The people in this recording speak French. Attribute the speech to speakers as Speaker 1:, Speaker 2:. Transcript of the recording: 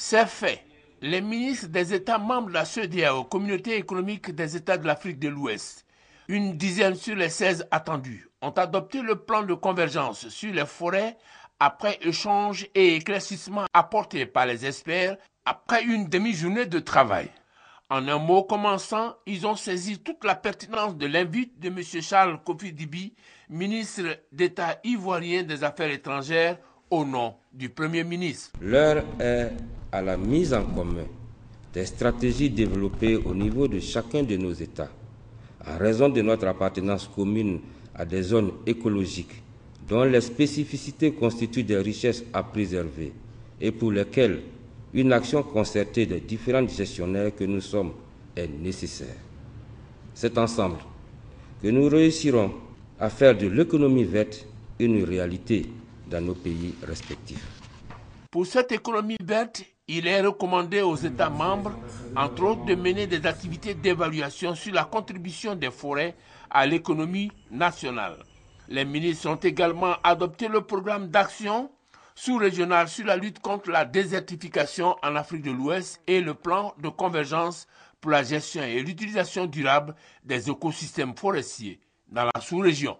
Speaker 1: C'est fait. Les ministres des États membres de la CEDEAO, Communauté économique des États de l'Afrique de l'Ouest, une dizaine sur les 16 attendus, ont adopté le plan de convergence sur les forêts après échange et éclaircissements apportés par les experts après une demi-journée de travail. En un mot commençant, ils ont saisi toute la pertinence de l'invite de M. Charles Kofi Dibi, ministre d'État ivoirien des Affaires étrangères, au nom du Premier ministre.
Speaker 2: L'heure est à la mise en commun des stratégies développées au niveau de chacun de nos États en raison de notre appartenance commune à des zones écologiques dont les spécificités constituent des richesses à préserver et pour lesquelles une action concertée des différents gestionnaires que nous sommes est nécessaire. C'est ensemble que nous réussirons à faire de l'économie verte une réalité dans nos pays respectifs.
Speaker 1: Pour cette économie verte, il est recommandé aux États membres, entre autres, de mener des activités d'évaluation sur la contribution des forêts à l'économie nationale. Les ministres ont également adopté le programme d'action sous-régional sur la lutte contre la désertification en Afrique de l'Ouest et le plan de convergence pour la gestion et l'utilisation durable des écosystèmes forestiers dans la sous-région.